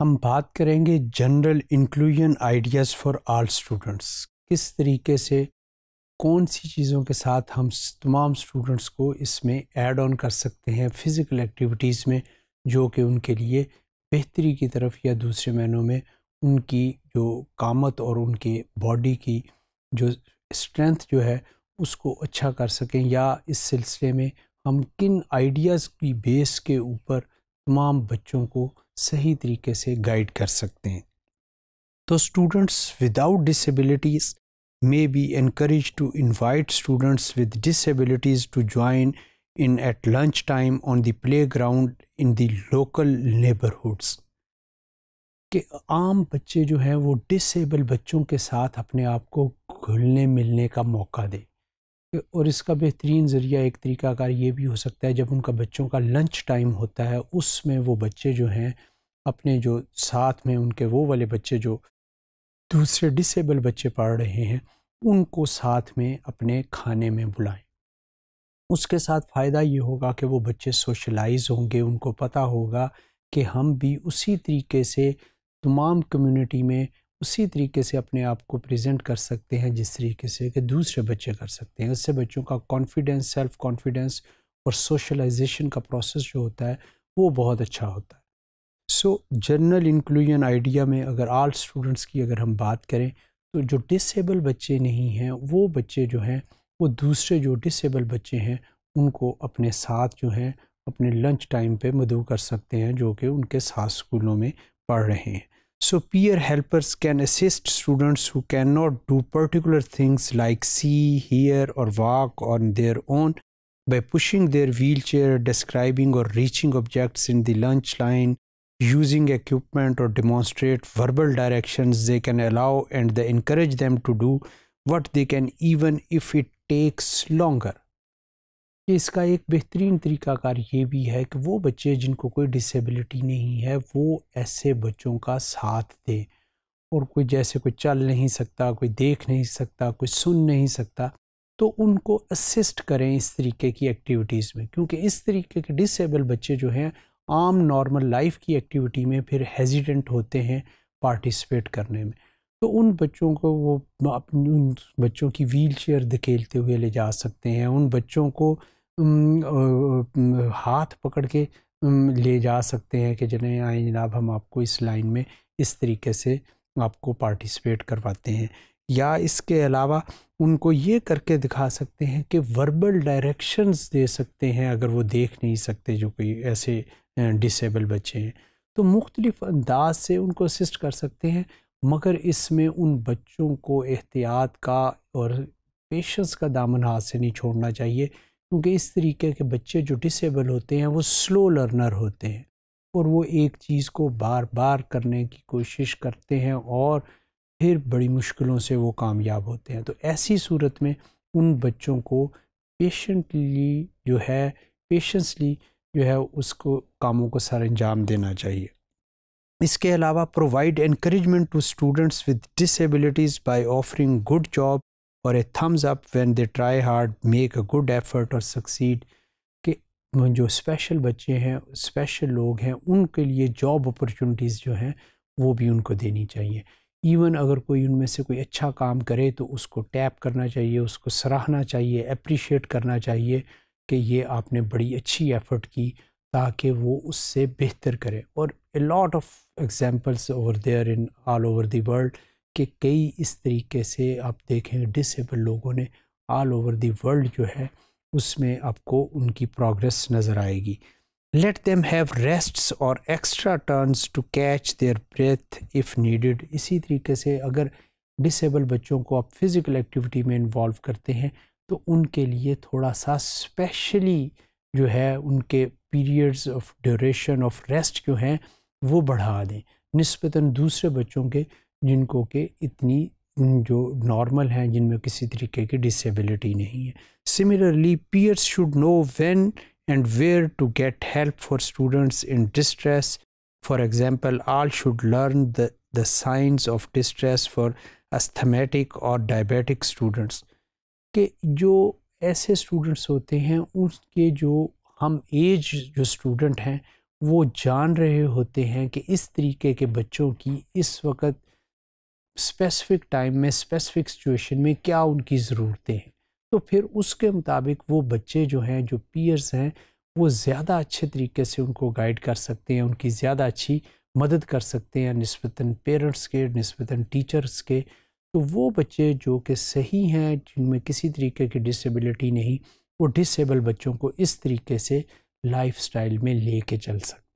हम बात करेंगे general inclusion ideas for all students किस तरीके से कौन सी चीज़ों के साथ हम तमाम स्टूडेंट्स को इसमें ऐड ऑन कर सकते हैं फ़िज़िकल एक्टिविटीज़ में जो कि उनके लिए बेहतरी की तरफ या दूसरे महीनों में उनकी जो कामत और उनके बॉडी की जो स्ट्रेंथ जो है उसको अच्छा कर सकें या इस सिलसिले में हम किन आइडियाज़ की बेस के ऊपर तमाम बच्चों को सही तरीके से गाइड कर सकते हैं तो students without disabilities may be encouraged to invite students with disabilities to join in at lunch time on the playground in the local neighbourhoods के आम बच्चे जो हैं वो डिसेबल बच्चों के साथ अपने आप को घुलने मिलने का मौका दें और इसका बेहतरीन ज़रिया एक तरीक़ाकार ये भी हो सकता है जब उनका बच्चों का लंच टाइम होता है उसमें वो बच्चे जो हैं अपने जो साथ में उनके वो वाले बच्चे जो दूसरे डिसेबल बच्चे पढ़ रहे हैं उनको साथ में अपने खाने में बुलाएं उसके साथ फ़ायदा ये होगा कि वो बच्चे सोशलाइज होंगे उनको पता होगा कि हम भी उसी तरीके से तमाम कम्यूनिटी में उसी तरीके से अपने आप को प्रेजेंट कर सकते हैं जिस तरीके से कि दूसरे बच्चे कर सकते हैं उससे बच्चों का कॉन्फिडेंस सेल्फ कॉन्फिडेंस और सोशलाइजेशन का प्रोसेस जो होता है वो बहुत अच्छा होता है सो जनरल इंक्लूजन आइडिया में अगर आल स्टूडेंट्स की अगर हम बात करें तो जो डिसेबल बच्चे नहीं हैं वो बच्चे जो हैं वो दूसरे जो डिसेबल बच्चे हैं उनको अपने साथ जो हैं अपने लंच टाइम पर मदू कर सकते हैं जो कि उनके साथ स्कूलों में पढ़ रहे हैं So peer helpers can assist students who cannot do particular things like see, hear or walk on their own by pushing their wheelchair, describing or reaching objects in the lunch line, using equipment or demonstrate verbal directions they can allow and they encourage them to do what they can even if it takes longer. कि इसका एक बेहतरीन तरीकाकार ये भी है कि वो बच्चे जिनको कोई डिसेबिलिटी नहीं है वो ऐसे बच्चों का साथ दें और कोई जैसे कोई चल नहीं सकता कोई देख नहीं सकता कोई सुन नहीं सकता तो उनको असिस्ट करें इस तरीके की एक्टिविटीज़ में क्योंकि इस तरीके के डिसेबल बच्चे जो हैं आम नॉर्मल लाइफ की एक्टिविटी में फिर हेजिडेंट होते हैं पार्टिसिपेट करने में तो उन बच्चों को वो अपनी उन बच्चों की व्हील चेयर धकेलते हुए ले जा सकते हैं उन बच्चों को हाथ पकड़ के ले जा सकते हैं कि जने आए जनाब हम आपको इस लाइन में इस तरीके से आपको पार्टिसिपेट करवाते हैं या इसके अलावा उनको ये करके दिखा सकते हैं कि वर्बल डायरेक्शंस दे सकते हैं अगर वो देख नहीं सकते जो कोई ऐसे डिसेबल बच्चे हैं तो मुख्तलिफ़ अंदाज से उनको असिस्ट कर सकते हैं मगर इसमें उन बच्चों को एहतियात का और पेशेंस का दामन हाथ से नहीं छोड़ना चाहिए क्योंकि इस तरीके के बच्चे जो डिसेबल होते हैं वो स्लो लर्नर होते हैं और वो एक चीज़ को बार बार करने की कोशिश करते हैं और फिर बड़ी मुश्किलों से वो कामयाब होते हैं तो ऐसी सूरत में उन बच्चों को पेशेंटली जो है पेशेंसली जो है उसको कामों को सर अंजाम देना चाहिए इसके अलावा provide encouragement to students with disabilities by offering good job और a thumbs up when they try hard make a good effort और सक्सीड कि जो स्पेशल बच्चे हैं स्पेशल लोग हैं उनके लिए जॉब अपॉर्चुनिटीज़ जो हैं वो भी उनको देनी चाहिए इवन अगर कोई उनमें से कोई अच्छा काम करे तो उसको टैप करना चाहिए उसको सराहना चाहिए अप्रिशिएट करना चाहिए कि ये आपने बड़ी अच्छी एफ़र्ट की ताकि वो उससे बेहतर करे और a lot of examples over there in all over the world कि कई इस तरीके से आप देखें डिसेबल लोगों ने ऑल ओवर दी वर्ल्ड जो है उसमें आपको उनकी प्रोग्रेस नज़र आएगी लेट देम हैव रेस्ट और extra turns to catch their breath if needed इसी तरीके से अगर डिसेबल बच्चों को आप फिज़िकल एक्टिविटी में इन्वॉल्व करते हैं तो उनके लिए थोड़ा सा स्पेशली जो है उनके periods of duration of rest जो हैं वो बढ़ा दें नस्बता दूसरे बच्चों के जिनको के इतनी जो नॉर्मल हैं जिनमें किसी तरीके की डिसेबिलिटी नहीं है similarly peers should know when and where to get help for students in distress for example all should learn the science of distress for asthmatic और डायबिटिक स्टूडेंट्स के जो ऐसे स्टूडेंट्स होते हैं उसके जो हम एज जो स्टूडेंट हैं वो जान रहे होते हैं कि इस तरीके के बच्चों की इस वक्त स्पेसिफिक टाइम में स्पेसिफिक सिचुएशन में क्या उनकी ज़रूरतें हैं तो फिर उसके मुताबिक वो बच्चे जो हैं जो पीयर्स हैं वो ज़्यादा अच्छे तरीके से उनको गाइड कर सकते हैं उनकी ज़्यादा अच्छी मदद कर सकते हैं नस्बता पेरेंट्स के नस्बता टीचर्स के तो वो बच्चे जो कि सही हैं जिनमें किसी तरीके की डिसेबिलिटी नहीं वो डिसेबल बच्चों को इस तरीके से लाइफ स्टाइल में ले चल सकते